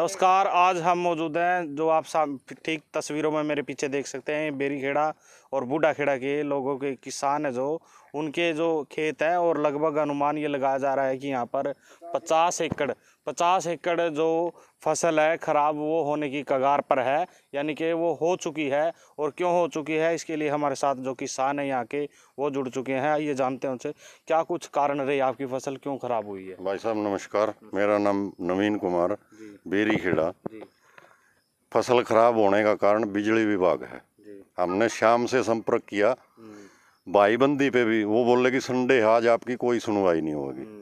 नमस्कार आज हम मौजूद हैं जो आप ठीक तस्वीरों में मेरे पीछे देख सकते हैं बेरीखेड़ा और बूढ़ाखेड़ा के लोगों के किसान हैं जो उनके जो खेत हैं और लगभग अनुमान ये लगाया जा रहा है कि यहाँ पर 50 एकड़ पचास एकड़ जो फसल है ख़राब वो होने की कगार पर है यानी कि वो हो चुकी है और क्यों हो चुकी है इसके लिए हमारे साथ जो किसान हैं यहाँ के वो जुड़ चुके हैं ये जानते हैं उनसे क्या कुछ कारण रही आपकी फसल क्यों ख़राब हुई है भाई साहब नमस्कार मेरा नाम नवीन कुमार बेरी खेड़ा फसल खराब होने का कारण बिजली विभाग है हमने शाम से संपर्क किया हम्म। भाईबंदी पे भी वो बोले कि संडे आज आपकी कोई सुनवाई नहीं होगी हम्म।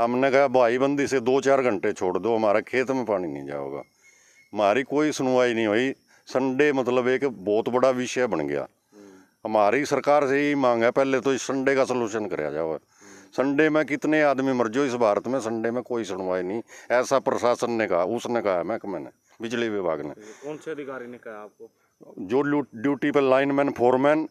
हमने कहा भाईबंदी से दो चार घंटे छोड़ दो हमारा खेत में पानी नहीं जाओगा हमारी कोई सुनवाई नहीं हुई संडे मतलब एक बहुत बड़ा विषय बन गया हमारी सरकार से यही मांग है पहले तो इस संडे का सलूशन कराया जाओ संडे में कितने आदमी मर जो इस भारत में संडे में कोई सुनवाई नहीं ऐसा प्रशासन ने कहा उसने कहा महकमे ने बिजली विभाग ने कौन से अधिकारी ने कहा आपको जो ड्यूटी पर लाइनमैन फोरमैन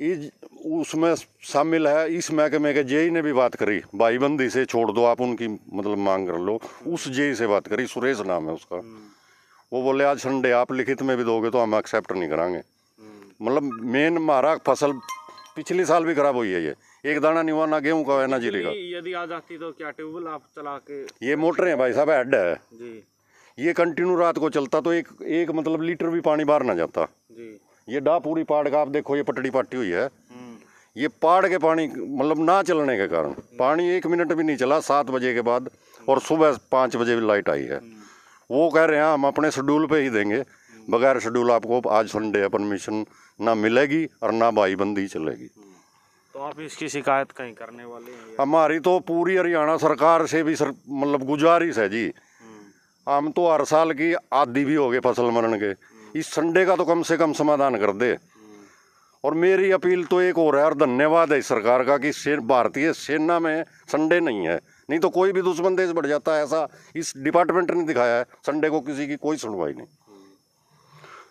उसमें शामिल है इस महकमे के जे ने भी बात करी भाईबंदी से छोड़ दो आप उनकी मतलब मांग कर लो उस जे से बात करी सुरेश नाम है उसका वो बोले आज संडे आप लिखित में भी दोगे तो हम एक्सेप्ट नहीं करेंगे मतलब मेन हमारा फसल पिछले साल भी खराब हुई है ये एक दाना नहीं हुआ ना गेहूँ का ना जिले का यदि आ जाती तो क्या ट्यूबवेल आप चला के ये मोटर है भाई साहब हेड है ये कंटिन्यू रात को चलता तो एक एक मतलब लीटर भी पानी बाहर ना जाता ये डा पूरी पहाड़ का आप देखो ये पटड़ी पट्टी हुई है ये पहाड़ के पानी मतलब ना चलने के कारण पानी एक मिनट भी नहीं चला सात बजे के बाद और सुबह पाँच बजे भी लाइट आई है वो कह रहे हैं हाँ, हम अपने शेड्यूल पे ही देंगे बगैर शेड्यूल आपको आज संडे है परमिशन ना मिलेगी और ना भाईबंदी चलेगी तो आप इसकी शिकायत कहीं करने वाले हैं हमारी तो पूरी हरियाणा सरकार से भी सर मतलब गुजारिश है जी हम्म। हम तो हर साल की आदि भी हो गए फसल मरण के इस संडे का तो कम से कम समाधान कर दे और मेरी अपील तो एक और है और धन्यवाद है इस सरकार का कि से, भारतीय सेना में संडे नहीं है नहीं तो कोई भी दुश्मन देश बढ़ जाता है ऐसा इस डिपार्टमेंट ने दिखाया है संडे को किसी की कोई सुनवाई नहीं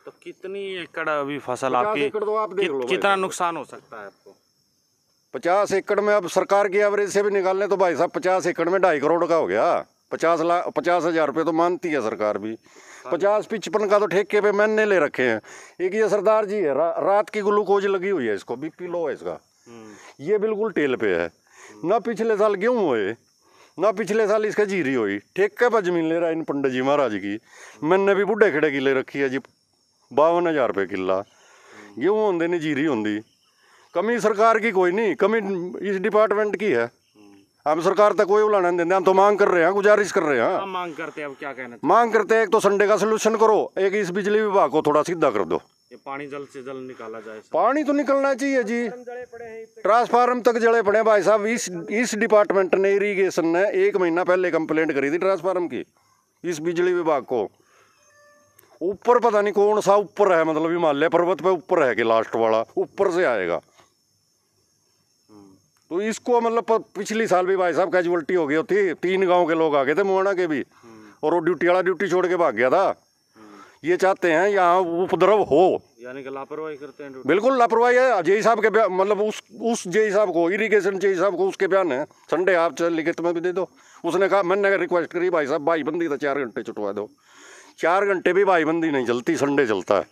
तो कितनी एकड़ अभी फसल आपकी तो आप देख कि, कितना नुकसान हो सकता है आपको पचास एकड़ में अब सरकार की एवरेज से भी निकालने तो भाई साहब पचास एकड़ में ढाई करोड़ का हो गया पचास लाख पचास हज़ार रुपये तो मानती है सरकार भी पचास पिचपन का तो ठेके पे मैंने ले रखे हैं एक ये सरदार जी है रा, रात की ग्लूकोज लगी हुई है इसको बी पी लो है इसका हम्म। ये बिल्कुल टेल पे है ना पिछले साल गेहूँ हुए ना पिछले साल इसका जीरी हुई ठेके पर जमीन ले रहा है इन पंडित जी महाराज की मैंने भी बुढ़े खड़े की ले रखी है जी बावन हज़ार रुपये किला गेहूँ होंगे नहीं जीरी होंगी कमी सरकार की कोई नहीं कमी इस डिपार्टमेंट की है हम सरकार तक कोई बुलाना नहीं देते हम तो मांग कर रहे हैं गुजारिश कर रहे हैं मांग करते हैं अब क्या कहना मांग करते हैं एक तो संडे का सोल्यूशन करो एक इस बिजली विभाग को थोड़ा सीधा कर दो ये पानी जल से जल निकाला जाए पानी तो निकलना चाहिए जी ट्रांसफार्म तक जले पड़े भाई साहब इस इस डिपार्टमेंट ने इरिगेशन ने एक महीना पहले कंप्लेंट करी थी ट्रांसफार्म की इस बिजली विभाग को ऊपर पता नहीं कौन सा ऊपर है मतलब हिमालय पर्वत पे ऊपर है कि लास्ट वाला ऊपर से आएगा तो इसको मतलब पिछली साल भी भाई साहब कैजुअलिटी हो गई होती तीन गांव के लोग आ गए थे मोहना के भी हम्म। और वो ड्यूटी वाला ड्यूटी छोड़ के भाग गया था हम्म। ये चाहते हैं यहाँ उपद्रव हो यानी कि लापरवाही करते हैं बिल्कुल लापरवाही है जे साहब के मतलब उस उस जे साहब को इरीगेशन जे साहब को उसके बयान है संडे आप लिखित में भी दे दो उसने कहा मैंने रिक्वेस्ट करी भाई साहब भाई बंदी था तो चार घंटे छुटवा दो चार घंटे भी भाई बंदी नहीं चलती संडे चलता है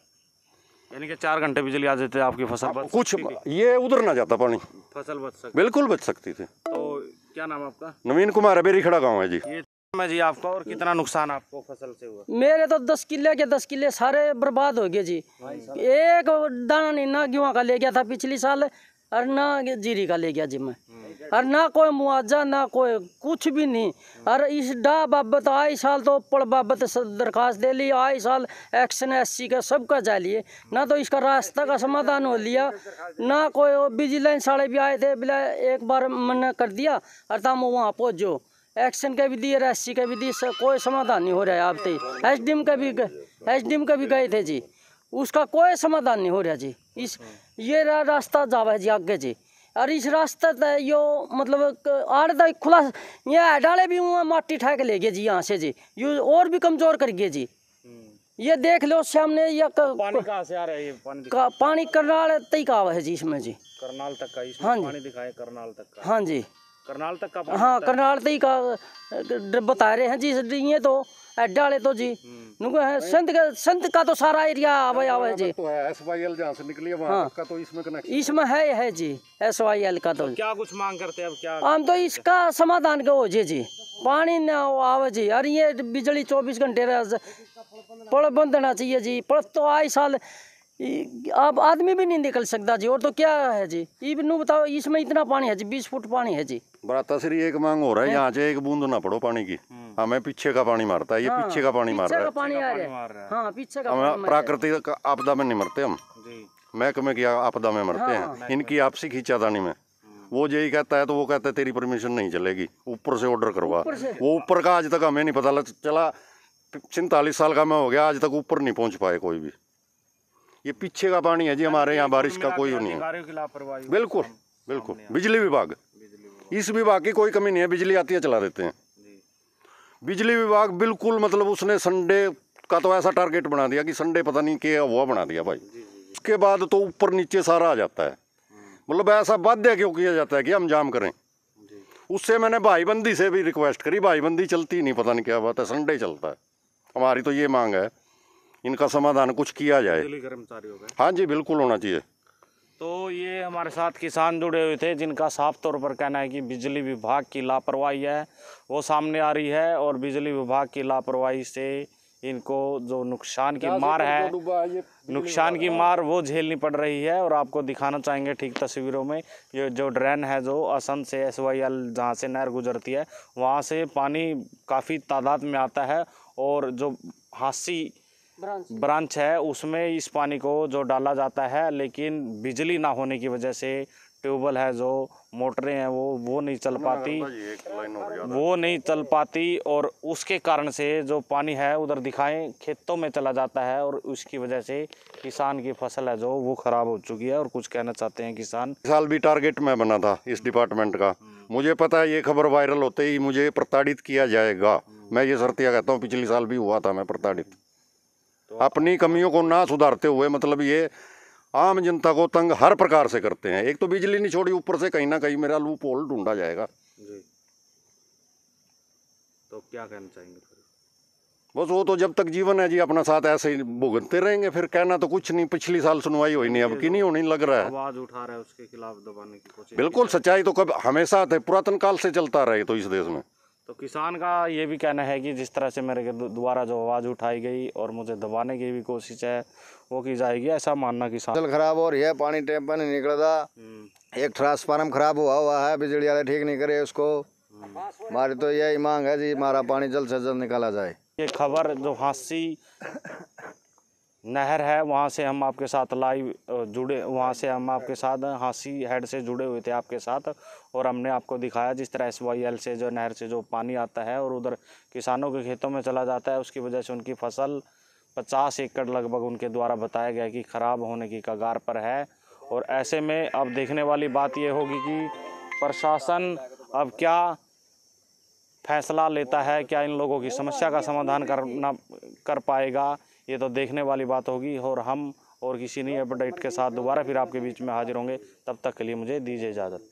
यानी कि चार घंटे बिजली आ जाते आपकी फसल बच कुछ ये उधर ना जाता पानी फसल बच सकती बिल्कुल बच सकती थी तो क्या नाम आपका नवीन कुमार अबेरी खड़ा गाँव है जी मैं जी आपका और कितना नुकसान आपको फसल से हुआ मेरे तो दस किले के दस किले सारे बर्बाद हो गए जी एक दाना नहीं ना गेहूँ का ले गया था पिछले साल और ना जीरी का ले गया जी मैं और ना कोई मुआवजा ना कोई कुछ भी नहीं और इस डा बाबत आए साल तो पड़ बाबत दरखास्त दे ली आए साल एक्शन एस सी का सबका जा लिए ना तो इसका रास्ता का समाधान हो लिया ना कोई विजिलेंस वाले भी आए थे बिला एक बार मना कर दिया और तम वहाँ पहुँचो एक्शन का भी दिए एस सी का भी दिए कोई समाधान नहीं हो रहा है आप तो एच डी एम का भी एच डी एम का भी गए थे जी उसका कोई समाधान नहीं हो रहा जी इस हाँ। ये रा रास्ता जावे जी आगे जी और इस रास्ते ते यो मतलब आड़ तक खुला ये डाले भी हुआ माटी ठहक ले गए जी यहाँ से जी यू और भी कमजोर कर गए जी हम्म। ये देख लो सामने ये क, तो पानी कहाँ से आ रहा है ये पानी का, पानी करनाल तक का है जी इसमें जी करनाल तक का इसमें हाँ पानी दिखाए करनाल तक का हाँ जी करनाल तक का हाँ करनाल तक का बता रहे हैं जी ये तो अड्डा वाले तो जी हम्म। संत का संत का तो सारा एरिया आवे आवे हाँ, जी तो है एस वाई एल जहाँ से निकली है वहाँ हाँ। का तो इसमें कनेक्शन इसमें है है जी एस वाई एल का तो।, तो, क्या कुछ मांग करते हैं अब क्या हम तो इसका समाधान का हो जी जी पानी ना आवे जी अरे ये बिजली चौबीस घंटे पड़ बंद होना चाहिए जी पड़ तो आई साल आप आदमी भी नहीं निकल सकता जी और तो क्या है जी इबनू बताओ इसमें इतना पानी है जी बीस फुट पानी है जी बड़ा तस्री एक मांग हो रहा है यहाँ से एक बूंद ना पड़ो पानी की हम्म। हमें पीछे का पानी मारता है ये हाँ, पीछे का पानी मार रहा है पानी आ रहा है हाँ पीछे का प्राकृतिक आपदा में नहीं मरते हम महकमे की आपदा में मरते हैं हाँ। इनकी आपसी खींचादानी में वो यही कहता है तो वो कहता है तेरी परमिशन नहीं चलेगी ऊपर से ऑर्डर करवा वो ऊपर का आज तक हमें नहीं पता चला सैंतालीस साल का मैं हो गया आज तक ऊपर नहीं पहुंच पाए कोई भी ये पीछे का पानी है जी हमारे यहाँ बारिश का कोई नहीं है बिल्कुल बिल्कुल बिजली विभाग इस विभाग की कोई कमी नहीं है बिजली आती है चला देते हैं बिजली विभाग बिल्कुल मतलब उसने संडे का तो ऐसा टारगेट बना दिया कि संडे पता नहीं क्या हुआ बना दिया भाई उसके बाद तो ऊपर नीचे सारा आ जाता है हम्म। मतलब ऐसा बाध्य क्यों किया जाता है कि हम जाम करें उससे मैंने भाईबंदी से भी रिक्वेस्ट करी भाईबंदी चलती नहीं पता नहीं क्या बात है संडे चलता है हमारी तो ये मांग है इनका समाधान कुछ किया जाए हाँ जी बिल्कुल होना चाहिए तो ये हमारे साथ किसान जुड़े हुए थे जिनका साफ तौर पर कहना है कि बिजली विभाग की लापरवाही है वो सामने आ रही है और बिजली विभाग की लापरवाही से इनको जो नुकसान की मार है नुकसान की मार वो झेलनी पड़ रही है और आपको दिखाना चाहेंगे ठीक तस्वीरों में ये जो ड्रेन है जो असन से एस वाई एल जहाँ से नहर गुजरती है वहाँ से पानी काफ़ी तादाद में आता है और जो हाँसी ब्रांच है उसमें इस पानी को जो डाला जाता है लेकिन बिजली ना होने की वजह से ट्यूबवेल है जो मोटरें हैं वो वो नहीं चल पाती वो नहीं चल पाती और उसके कारण से जो पानी है उधर दिखाएं खेतों में चला जाता है और उसकी वजह से किसान की फसल है जो वो ख़राब हो चुकी है और कुछ कहना चाहते हैं किसान साल भी टारगेट में बना था इस डिपार्टमेंट का मुझे पता है ये खबर वायरल होते ही मुझे प्रताड़ित किया जाएगा मैं ये सरतिया कहता हूँ पिछले साल भी हुआ था मैं प्रताड़ित तो अपनी कमियों को ना सुधारते हुए मतलब ये आम जनता को तंग हर प्रकार से करते हैं एक तो बिजली नहीं छोड़ी ऊपर से कहीं ना कहीं मेरा लू पोल ढूंढा जाएगा जी तो क्या कहना चाहेंगे बस वो तो जब तक जीवन है जी अपना साथ ऐसे ही भुगतते रहेंगे फिर कहना तो कुछ नहीं पिछली साल सुनवाई हुई नहीं अब की तो नहीं होने लग रहा है आवाज उठा रहा है उसके खिलाफ दबाने की कोशिश बिल्कुल सच्चाई तो कब हमेशा थे तो पुरातन काल से चलता रहे तो इस देश में तो किसान का ये भी कहना है कि जिस तरह से मेरे द्वारा जो आवाज़ उठाई गई और मुझे दबाने की भी कोशिश है वो की जाएगी ऐसा मानना किसान फसल खराब हो रही है पानी टाइम पर नहीं निकलता हम्म। एक ट्रांसफार्म खराब हुआ हुआ है बिजली वाले ठीक नहीं करे उसको हम्म। हमारी तो यही मांग है जी हमारा पानी जल्द से जल्द निकाला जाए ये खबर जो हाँसी नहर है वहाँ से हम आपके साथ लाइव जुड़े वहाँ से हम आपके साथ हाँसी हेड से जुड़े हुए थे आपके साथ और हमने आपको दिखाया जिस तरह एस वाई एल से जो नहर से जो पानी आता है और उधर किसानों के खेतों में चला जाता है उसकी वजह से उनकी फसल पचास एकड़ लगभग उनके द्वारा बताया गया कि ख़राब होने की कगार पर है और ऐसे में अब देखने वाली बात ये होगी कि प्रशासन अब क्या फैसला लेता है क्या इन लोगों की समस्या का समाधान करना कर पाएगा ये तो देखने वाली बात होगी और हम और किसी नई अपडेट के साथ दोबारा फिर आपके बीच में हाजिर होंगे तब तक के लिए मुझे दीजिए इजाज़त